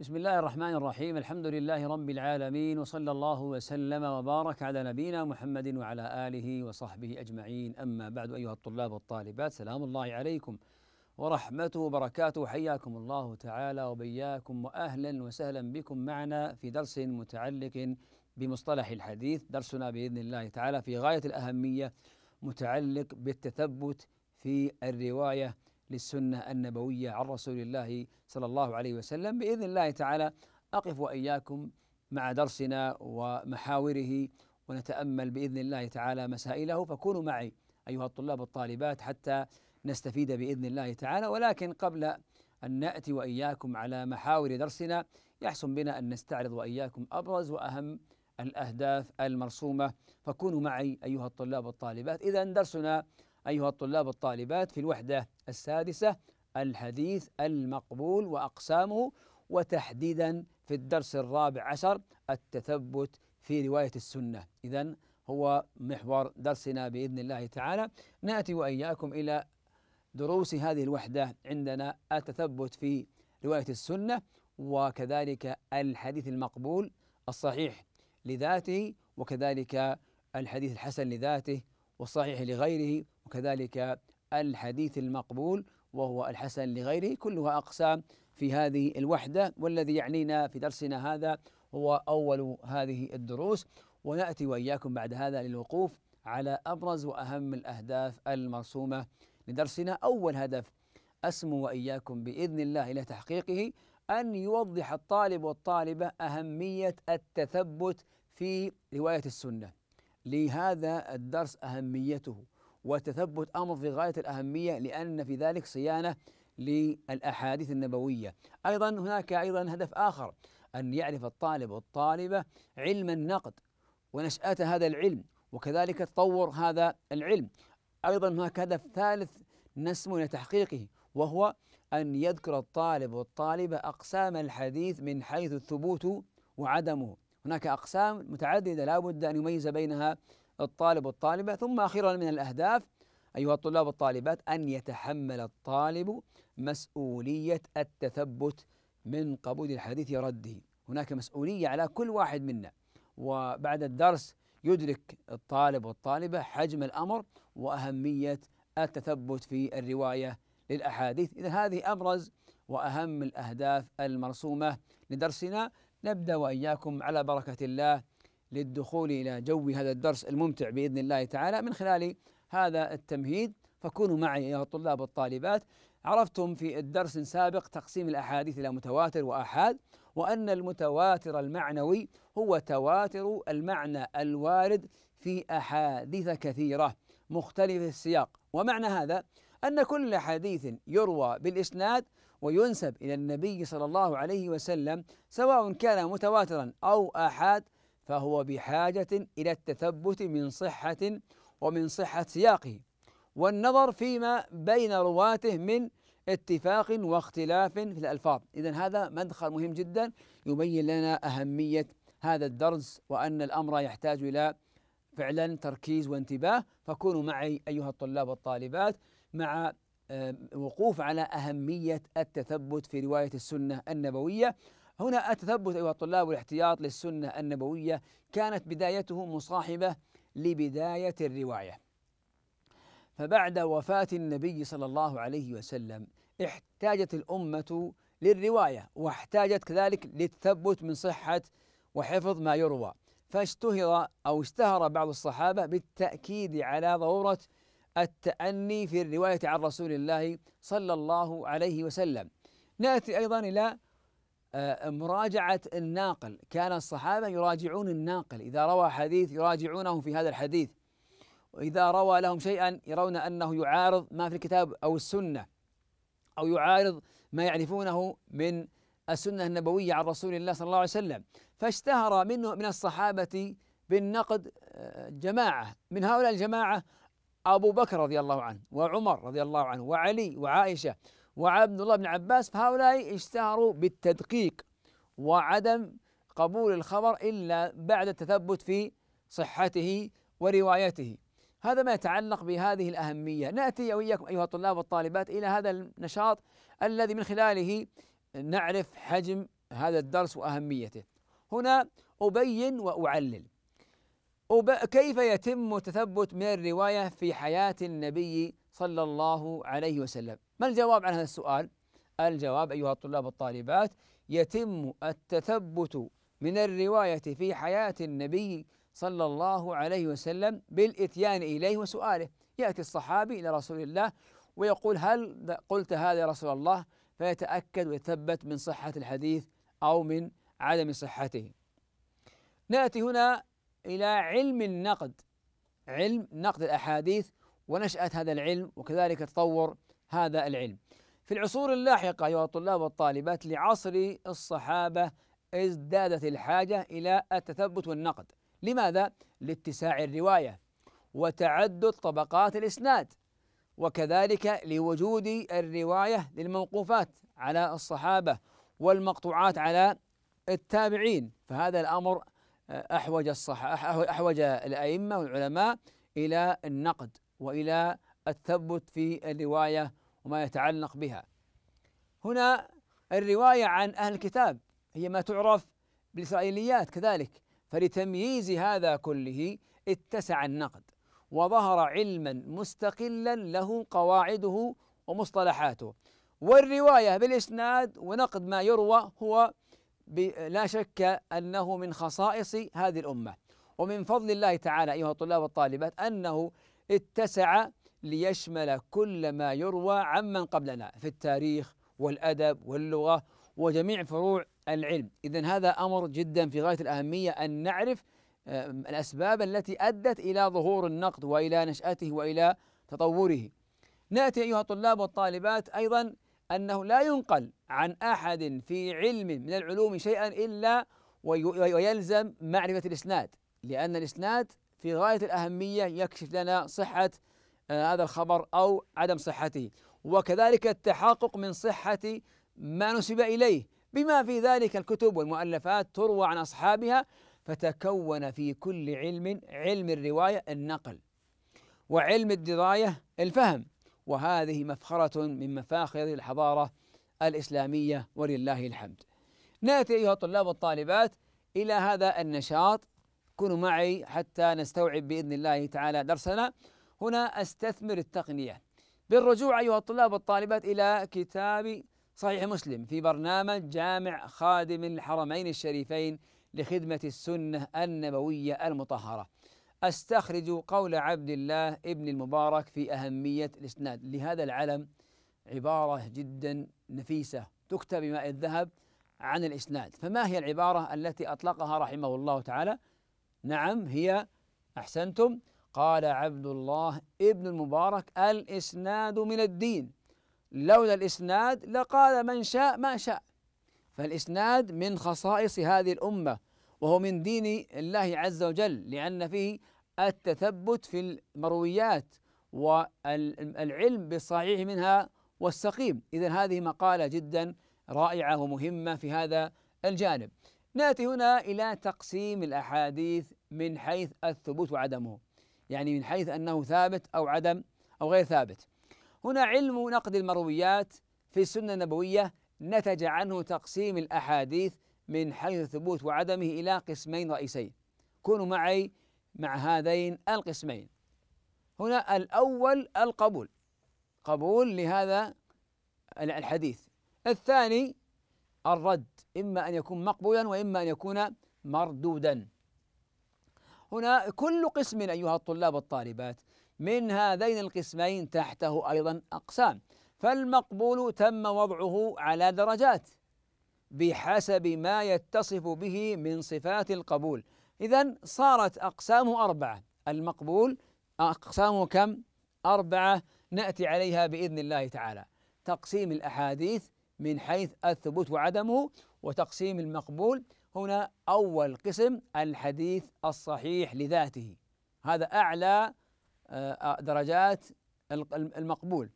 بسم الله الرحمن الرحيم الحمد لله رب العالمين وصلى الله وسلم وبارك على نبينا محمد وعلى اله وصحبه اجمعين اما بعد ايها الطلاب والطالبات سلام الله عليكم ورحمته وبركاته حياكم الله تعالى وبياكم واهلا وسهلا بكم معنا في درس متعلق بمصطلح الحديث درسنا باذن الله تعالى في غايه الاهميه متعلق بالتثبت في الروايه للسنة النبوية عن رسول الله صلى الله عليه وسلم بإذن الله تعالى أقف وإياكم مع درسنا ومحاوره ونتأمل بإذن الله تعالى مسائله فكونوا معي أيها الطلاب والطالبات حتى نستفيد بإذن الله تعالى ولكن قبل أن نأتي وإياكم على محاور درسنا يحسن بنا أن نستعرض وإياكم أبرز وأهم الأهداف المرسومة فكونوا معي أيها الطلاب والطالبات إذا درسنا أيها الطلاب والطالبات في الوحدة السادسة الحديث المقبول وأقسامه وتحديدا في الدرس الرابع عشر التثبت في رواية السنة إذا هو محور درسنا بإذن الله تعالى نأتي وإياكم إلى دروس هذه الوحدة عندنا التثبت في رواية السنة وكذلك الحديث المقبول الصحيح لذاته وكذلك الحديث الحسن لذاته والصحيح لغيره وكذلك الحديث المقبول وهو الحسن لغيره كلها أقسام في هذه الوحدة والذي يعنينا في درسنا هذا هو أول هذه الدروس ونأتي وإياكم بعد هذا للوقوف على أبرز وأهم الأهداف المرسومة لدرسنا أول هدف أسمو وإياكم بإذن الله إلى تحقيقه أن يوضح الطالب والطالبة أهمية التثبت في رواية السنة لهذا الدرس أهميته وتثبت امر في غايه الاهميه لان في ذلك صيانه للاحاديث النبويه. ايضا هناك ايضا هدف اخر ان يعرف الطالب والطالبه علم النقد ونشاه هذا العلم وكذلك تطور هذا العلم. ايضا هناك هدف ثالث نسمو الى تحقيقه وهو ان يذكر الطالب والطالبه اقسام الحديث من حيث الثبوت وعدمه. هناك اقسام متعدده لابد ان يميز بينها الطالب والطالبة ثم أخيرا من الأهداف أيها الطلاب والطالبات أن يتحمل الطالب مسؤولية التثبت من قبول الحديث رده هناك مسؤولية على كل واحد منا وبعد الدرس يدرك الطالب والطالبة حجم الأمر وأهمية التثبت في الرواية للأحاديث إذا هذه أبرز وأهم الأهداف المرسومة لدرسنا نبدأ وإياكم على بركة الله للدخول الى جو هذا الدرس الممتع باذن الله تعالى من خلال هذا التمهيد فكونوا معي ايها الطلاب والطالبات عرفتم في الدرس السابق تقسيم الاحاديث الى متواتر واحاد وان المتواتر المعنوي هو تواتر المعنى الوارد في احاديث كثيره مختلف السياق ومعنى هذا ان كل حديث يروى بالاسناد وينسب الى النبي صلى الله عليه وسلم سواء كان متواترا او احاد فهو بحاجة إلى التثبت من صحة ومن صحة سياقه والنظر فيما بين رواته من اتفاق واختلاف في الألفاظ إذا هذا مدخل مهم جدا يبين لنا أهمية هذا الدرس وأن الأمر يحتاج إلى فعلا تركيز وانتباه فكونوا معي أيها الطلاب والطالبات مع آه، وقوف على أهمية التثبت في رواية السنة النبوية هنا التثبت أيها الطلاب والاحتياط للسنة النبوية كانت بدايته مصاحبة لبداية الرواية فبعد وفاة النبي صلى الله عليه وسلم احتاجت الأمة للرواية واحتاجت كذلك للتثبت من صحة وحفظ ما يروى فاشتهر أو اشتهر بعض الصحابة بالتأكيد على ضرورة التأني في الرواية عن رسول الله صلى الله عليه وسلم نأتي أيضا إلى آه، مراجعة الناقل كان الصحابة يراجعون الناقل إذا روى حديث يراجعونه في هذا الحديث وإذا روى لهم شيئا يرون أنه يعارض ما في الكتاب أو السنة أو يعارض ما يعرفونه من السنة النبوية عن رسول الله صلى الله عليه وسلم فاشتهر منه من الصحابة بالنقد آه، جماعة من هؤلاء الجماعة أبو بكر رضي الله عنه وعمر رضي الله عنه وعلي وعائشة وعبد الله بن عباس فهؤلاء اشتهروا بالتدقيق وعدم قبول الخبر إلا بعد التثبت في صحته وروايته هذا ما يتعلق بهذه الأهمية نأتي وإياكم أيها الطلاب والطالبات إلى هذا النشاط الذي من خلاله نعرف حجم هذا الدرس وأهميته هنا أبين وأعلل كيف يتم التثبت من الرواية في حياة النبي صلى الله عليه وسلم ما الجواب عن هذا السؤال الجواب أيها الطلاب والطالبات يتم التثبت من الرواية في حياة النبي صلى الله عليه وسلم بالإتيان إليه وسؤاله يأتي الصحابي إلى رسول الله ويقول هل قلت هذا يا رسول الله فيتأكد ويثبت من صحة الحديث أو من عدم صحته نأتي هنا إلى علم النقد علم نقد الأحاديث ونشأة هذا العلم وكذلك تطور هذا العلم. في العصور اللاحقة أيها الطلاب والطالبات لعصر الصحابة ازدادت الحاجة إلى التثبت والنقد. لماذا؟ لاتساع الرواية وتعدد طبقات الإسناد وكذلك لوجود الرواية للموقوفات على الصحابة والمقطوعات على التابعين فهذا الأمر آه، أحوج الصح أحوج الأئمة والعلماء إلى النقد والى التثبت في الروايه وما يتعلق بها. هنا الروايه عن اهل الكتاب هي ما تعرف بالاسرائيليات كذلك فلتمييز هذا كله اتسع النقد وظهر علما مستقلا له قواعده ومصطلحاته والروايه بالاسناد ونقد ما يروى هو لا شك انه من خصائص هذه الامه ومن فضل الله تعالى ايها الطلاب والطالبات انه اتسع ليشمل كل ما يروى عمن قبلنا في التاريخ والادب واللغه وجميع فروع العلم، اذا هذا امر جدا في غايه الاهميه ان نعرف الاسباب التي ادت الى ظهور النقد والى نشاته والى تطوره. ناتي ايها الطلاب والطالبات ايضا انه لا ينقل عن احد في علم من العلوم شيئا الا ويلزم معرفه الاسناد، لان الاسناد في غاية الأهمية يكشف لنا صحة آه، هذا الخبر أو عدم صحته وكذلك التحقق من صحة ما نسب إليه بما في ذلك الكتب والمؤلفات تروى عن أصحابها فتكون في كل علم علم الرواية النقل وعلم الدراية الفهم وهذه مفخرة من مفاخر الحضارة الإسلامية ولله الحمد نأتي أيها الطلاب والطالبات إلى هذا النشاط كونوا معي حتى نستوعب باذن الله تعالى درسنا هنا استثمر التقنيه بالرجوع ايها الطلاب والطالبات الى كتاب صحيح مسلم في برنامج جامع خادم الحرمين الشريفين لخدمه السنه النبويه المطهره. استخرج قول عبد الله ابن المبارك في اهميه الاسناد لهذا العلم عباره جدا نفيسه تكتب بماء الذهب عن الاسناد، فما هي العباره التي اطلقها رحمه الله تعالى؟ نعم هي أحسنتم قال عبد الله ابن المبارك الإسناد من الدين لولا الإسناد لقال من شاء ما شاء فالإسناد من خصائص هذه الأمة وهو من دين الله عز وجل لأن فيه التثبت في المرويات والعلم بالصحيح منها والسقيم إذا هذه مقالة جدا رائعة ومهمة في هذا الجانب ناتي هنا الى تقسيم الاحاديث من حيث الثبوت وعدمه يعني من حيث انه ثابت او عدم او غير ثابت هنا علم نقد المرويات في السنه النبويه نتج عنه تقسيم الاحاديث من حيث الثبوت وعدمه الى قسمين رئيسين كونوا معي مع هذين القسمين هنا الاول القبول قبول لهذا الحديث الثاني الرد إما أن يكون مقبولا وإما أن يكون مردودا هنا كل قسم أيها الطلاب والطالبات من هذين القسمين تحته أيضا أقسام فالمقبول تم وضعه على درجات بحسب ما يتصف به من صفات القبول إذا صارت أقسامه أربعة المقبول أقسامه كم؟ أربعة نأتي عليها بإذن الله تعالى تقسيم الأحاديث من حيث الثبوت وعدمه وتقسيم المقبول هنا أول قسم الحديث الصحيح لذاته هذا أعلى آه، درجات المقبول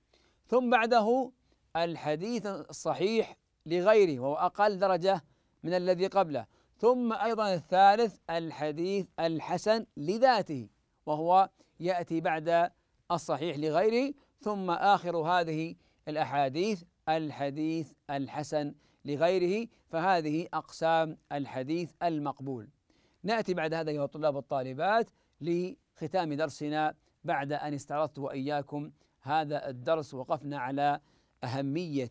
ثم بعده الحديث الصحيح لغيره وهو أقل درجة من الذي قبله ثم أيضا الثالث الحديث الحسن لذاته وهو يأتي بعد الصحيح لغيره ثم آخر هذه الأحاديث الحديث الحسن لغيره فهذه أقسام الحديث المقبول نأتي بعد هذا أيها الطلاب والطالبات لختام درسنا بعد أن استعرضت وإياكم هذا الدرس وقفنا على أهمية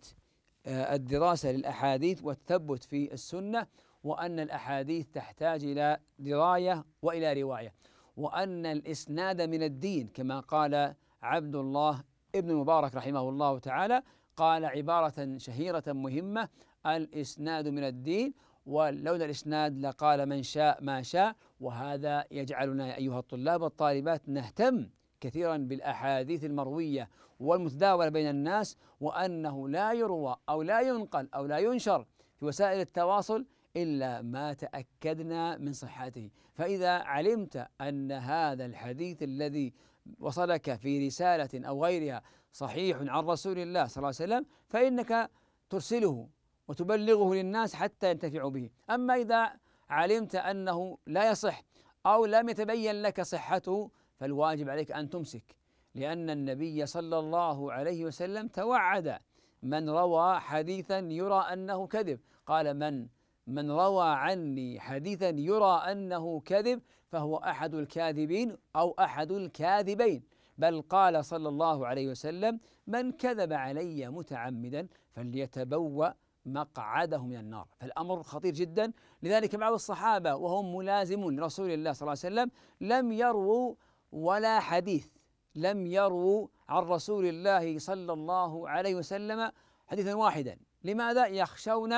آه، الدراسة للأحاديث والتثبت في السنة وأن الأحاديث تحتاج إلى دراية وإلى رواية وأن الإسناد من الدين كما قال عبد الله ابن المبارك رحمه الله تعالى قال عبارة شهيرة مهمة الإسناد من الدين ولولا الإسناد لقال من شاء ما شاء وهذا يجعلنا أيها الطلاب والطالبات نهتم كثيرا بالاحاديث المرويه والمتداوله بين الناس وانه لا يروى او لا ينقل او لا ينشر في وسائل التواصل إلا ما تأكدنا من صحته فإذا علمت أن هذا الحديث الذي وصلك في رسالة أو غيرها صحيح عن رسول الله صلى الله عليه وسلم فإنك ترسله وتبلغه للناس حتى ينتفعوا به أما إذا علمت أنه لا يصح أو لم يتبين لك صحته فالواجب عليك أن تمسك لأن النبي صلى الله عليه وسلم توعد من روى حديثا يرى أنه كذب قال من من روى عني حديثا يرى انه كذب فهو احد الكاذبين او احد الكاذبين بل قال صلى الله عليه وسلم من كذب علي متعمدا فليتبوأ مقعده من النار فالأمر خطير جدا لذلك بعض الصحابة وهم ملازمون لرسول الله صلى الله عليه وسلم لم يرووا ولا حديث لم يرووا عن رسول الله صلى الله عليه وسلم حديثا واحدا لماذا يخشون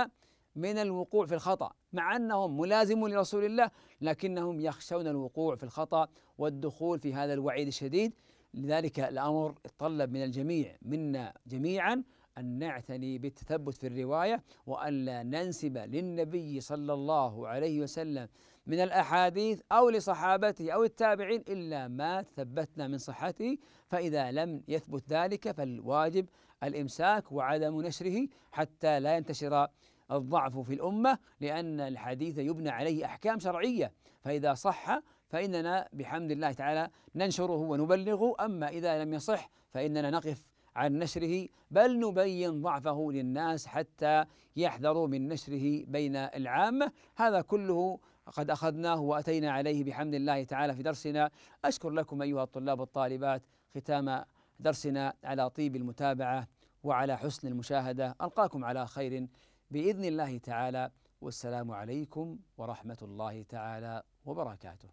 من الوقوع في الخطأ مع أنهم ملازمون لرسول الله لكنهم يخشون الوقوع في الخطأ والدخول في هذا الوعيد الشديد لذلك الأمر يتطلب من الجميع منا جميعا أن نعتني بالتثبت في الرواية وألا ننسب للنبي صلى الله عليه وسلم من الأحاديث أو لصحابته أو التابعين إلا ما ثبتنا من صحته فإذا لم يثبت ذلك فالواجب الإمساك وعدم نشره حتى لا ينتشر الضعف في الأمة لأن الحديث يبنى عليه أحكام شرعية فإذا صح فإننا بحمد الله تعالى ننشره ونبلغه أما إذا لم يصح فإننا نقف عن نشره بل نبين ضعفه للناس حتى يحذروا من نشره بين العامة هذا كله قد أخذناه وأتينا عليه بحمد الله تعالى في درسنا أشكر لكم أيها الطلاب والطالبات ختام درسنا على طيب المتابعة وعلى حسن المشاهدة ألقاكم على خير باذن الله تعالى والسلام عليكم ورحمه الله تعالى وبركاته